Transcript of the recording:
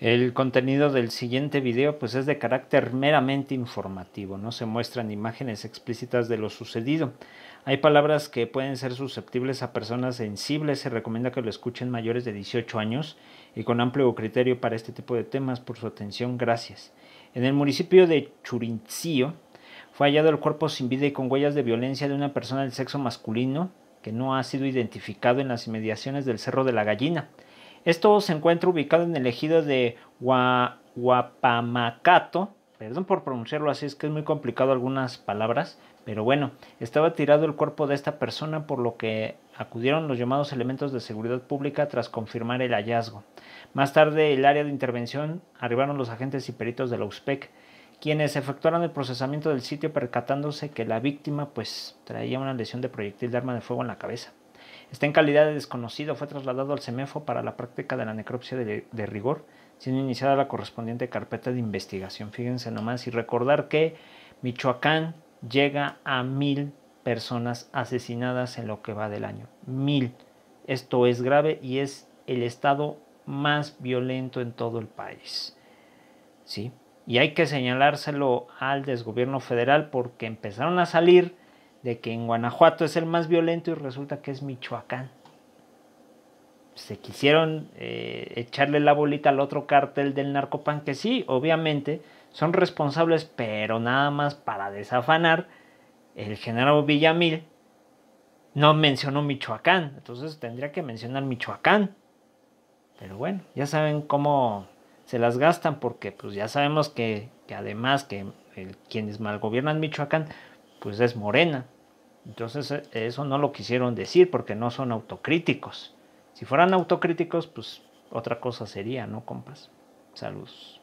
El contenido del siguiente video pues es de carácter meramente informativo, no se muestran imágenes explícitas de lo sucedido. Hay palabras que pueden ser susceptibles a personas sensibles, se recomienda que lo escuchen mayores de 18 años y con amplio criterio para este tipo de temas. Por su atención, gracias. En el municipio de Churintzío fue hallado el cuerpo sin vida y con huellas de violencia de una persona del sexo masculino que no ha sido identificado en las inmediaciones del Cerro de la Gallina. Esto se encuentra ubicado en el ejido de Huapamacato. Guapamacato. Perdón por pronunciarlo así, es que es muy complicado algunas palabras. Pero bueno, estaba tirado el cuerpo de esta persona por lo que acudieron los llamados elementos de seguridad pública tras confirmar el hallazgo. Más tarde, el área de intervención arribaron los agentes y peritos de la USPEC, quienes efectuaron el procesamiento del sitio percatándose que la víctima pues traía una lesión de proyectil de arma de fuego en la cabeza. Está en calidad de desconocido, fue trasladado al CEMEFO para la práctica de la necropsia de, de rigor, siendo iniciada la correspondiente carpeta de investigación. Fíjense nomás y recordar que Michoacán llega a mil personas asesinadas en lo que va del año. Mil. Esto es grave y es el estado más violento en todo el país. ¿Sí? Y hay que señalárselo al desgobierno federal porque empezaron a salir de que en Guanajuato es el más violento y resulta que es Michoacán. Se quisieron eh, echarle la bolita al otro cártel del narcopan que sí, obviamente, son responsables, pero nada más para desafanar, el general Villamil no mencionó Michoacán, entonces tendría que mencionar Michoacán. Pero bueno, ya saben cómo se las gastan porque pues ya sabemos que, además que el, quienes malgobiernan Michoacán pues es morena. Entonces eh, eso no lo quisieron decir porque no son autocríticos. Si fueran autocríticos, pues otra cosa sería, ¿no, compas? Saludos.